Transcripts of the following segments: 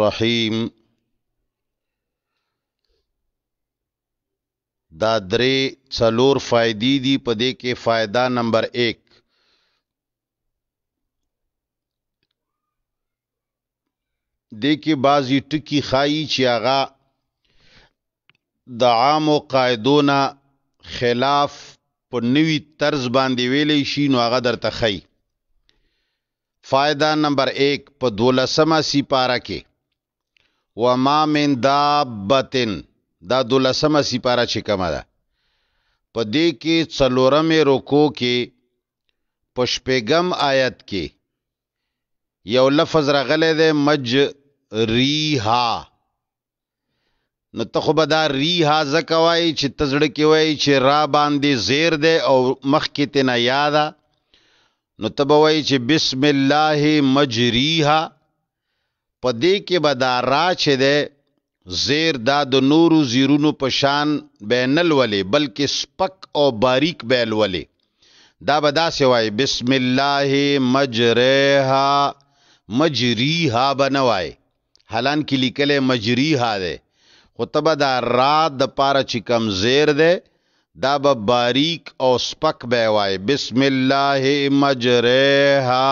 الرحیم دا درې څلور فائدې دي په دې کې فائدہ نمبر 1 دې کې بعضی ټکی خایي چې هغه د عام قاعدونو خلاف په نوي طرز باندې ویلې شي نو هغه درته خایي فائدہ نمبر 1 په 12مه سپاره کې و ما من دابتن دا دولسمه سپاره چې کومه ده په دې کې څلورمې رکو کې په شپږم آیت کې یو لفظ راغلی دی مج ریها نو ته خو به دا ریها ځکه وایي چې ته زړه کې وایي چې را باندې زیر دی او مخکې تې نه یاده نو ته به وایي چې بسم الله مجریها په دې کې به دا را چې ده زیر دا د نورو زیرونو په شان بینل ولې بلکې سپک او باریک بیل ولې دا به دا سوای بسم الله مجریها مجریها بنوای حالان کې لیکل مجریها ده خو تبه دا را د پاره چې کم زیر ده دا به باریک او سپک به وای بسم الله مجریها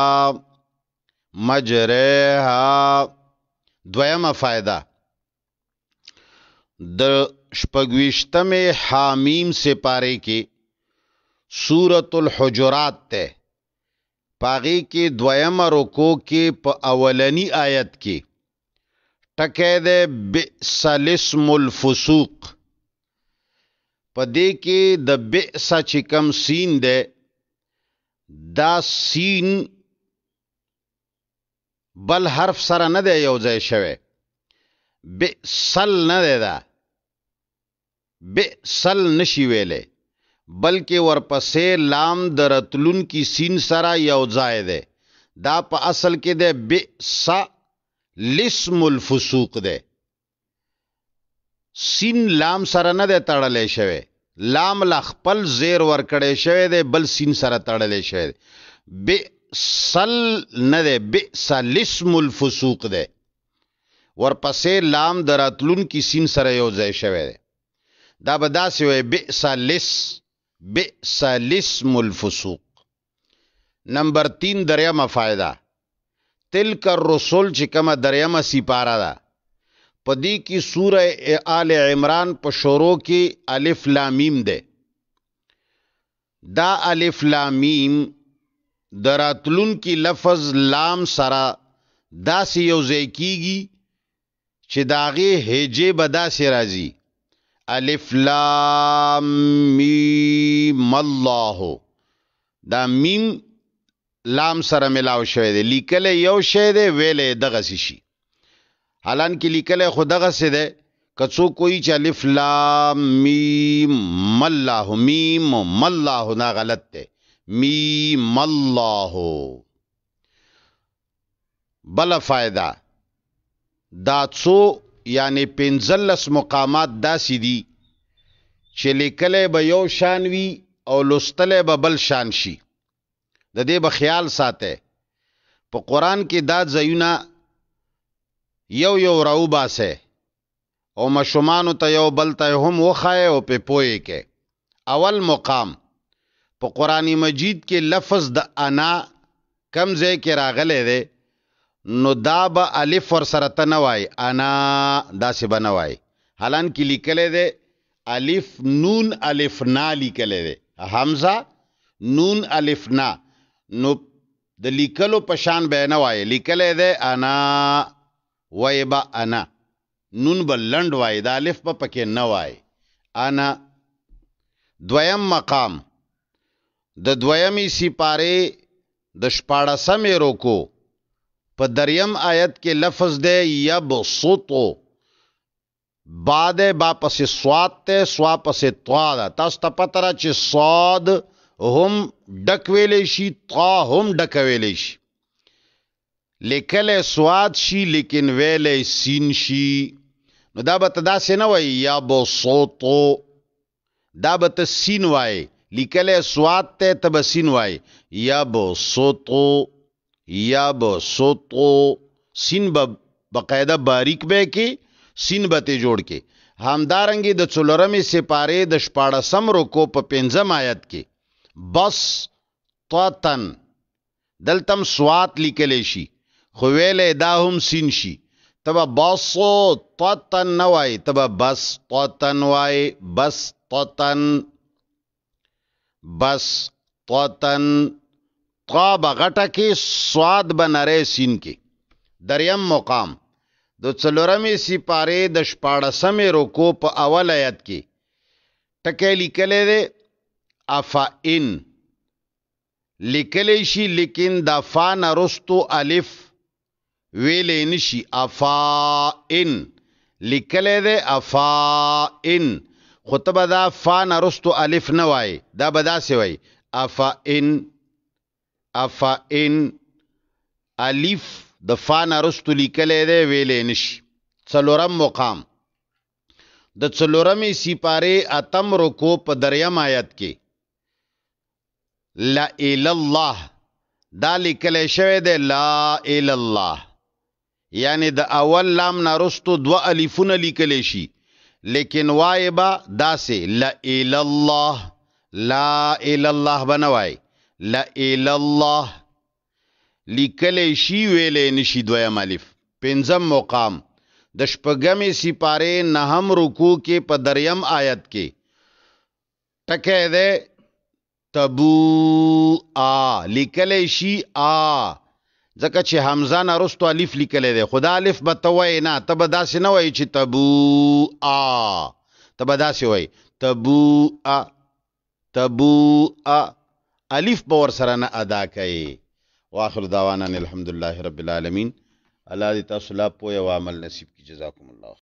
مجریها دویمه فائدہ د شپږویشتمه حامیم سپاره کې سورۃ الحجرات ته پاغي کې دویمه رکو کې په اولنی آیت کې ټکې ده بئسلسم الفسوق په دې کې د بئس چې کم سین ده دا سین بل حرف سره نه دی یو ځای شوی بئسل نه دی دا بئسل نشي ویلې بلکې ورپسې لام د رتلون کی سین سره یو ځای دی دا په اصل کې دی بئس لسم الفسوق دی سین لام سره نه دی تړلې شوی لام لا خپل زیر ور کړې شوی دی بل سین سره تړلې شوی دی سل نه ده بئس الاسم الفسوق ده ورپسې لام دراتلون کی سین سره یو ځای شوی ده دا به داسې وي بئس لس بئس الاسم الفسوق نمبر 3 دریمه فائدہ تلک الرسل چې کومه دریمه سیپاره ده پدې کې سوره آل عمران په شورو کې الف لام میم ده دا الف لام میم دراتلون کی لفظ لام سرا داسې یو ځای کیږي چې داغه هجه به داسې راځي الف لام میم الله دا میم لام سره ملاو شوی دی لیکل یو شی دی ویلې دغه شي حالان کې لیکل خو دغه څه دی کڅو کوئی چې الف لام میم الله میم الله نه غلط دی میم الله بل فائدہ دا څو یعنی پنځلس مقامات داسې دي چې لیکلې به یو شان وي او لستلې به بل شان شي د دې به خیال ساته په قران کې دا ځایونه یو یو راو باسه او مشومان ته یو بل ته هم وخای او په پوي کې اول مقام په قران مجید کې لفظ د انا کم ځای کې راغلی دی نو دا به الف ور سره ته نه وای انا داسې به نه وای حالان کې لیکلی دی الف نون الف نا لیکلی دی حمزه نون الف نا نو د لیکلو په شان به نه وای لیکلی دی انا وای با انا نون به لنډ وای د الف په پکې نه وای انا دویم مقام د دویمې سپاره د شپاړسمې روکو په دریم آیت کې لفظ دی یبسطو بعد با پسې سواد ته سوا پسې طوا ده تاسو ته پته را چې سواد هم ډک ویلې شي طا هم ډک ویلې شي لیکل سواد شي لیکن ویلې سین شي نو دا به تدا سي نه وای یا بو صوتو دا به سین وای لیکل سواد ته تبسین وای یا بو سوتو یا بو سوتو سین به بقاعده باریک به کې سین به ته جوړ کې همدارنګي د څلورمې سپاره د شپاړسم رکو په پنځم آیت کې بس طاتن دلتم سوات لیکل شي خو ویلې دا هم سین شي تبا بس طاتن نوای تبا بس طاتن وای بس طاتن بس طتن طا بغټه کې سواد بنره سین کې دریم مقام د څلورمې سپاره د شپاړسمې روکو په اول آیت کې ټکې لیکلې ده افائن لیکلې شي لیکن د فان رستو الف ویلې نشي افائن لیکلې ده افائن خطبه دا فا نرستو الف نه وای دا به داسې وای افا ان افا ان الف د فا نرستو لیکلې دی ویلې نشي څلورم مقام د څلورمې سپاره اتم رکو په دریم آیت کې لا اله الله دا لیکل شوی دی لا اله الله یعنی د اول لام نرستو دو الفونه لیکل شي لیکن وای با داسې لا اله الله لا اله الله بنوای لا اله الله لیکل شي ویلې نشي دویم الف پنځم مقام د شپږمې سپاره نهم رکوع کې په دریم آیت کې ټکه ده تبو ا لیکل شي ا ځکه چې حمزه نه رستو الف لیکلې ده خدا الف به ته وای نه ته به داسې نه وای چې تبو ا ته به داسې وای تبو ا تبو ا الف به ور سره نه ادا کوي واخر دعوانا الحمدلله رب العالمین الله دې تاسو لا پوهه او عمل نصیب کړي جزاکم الله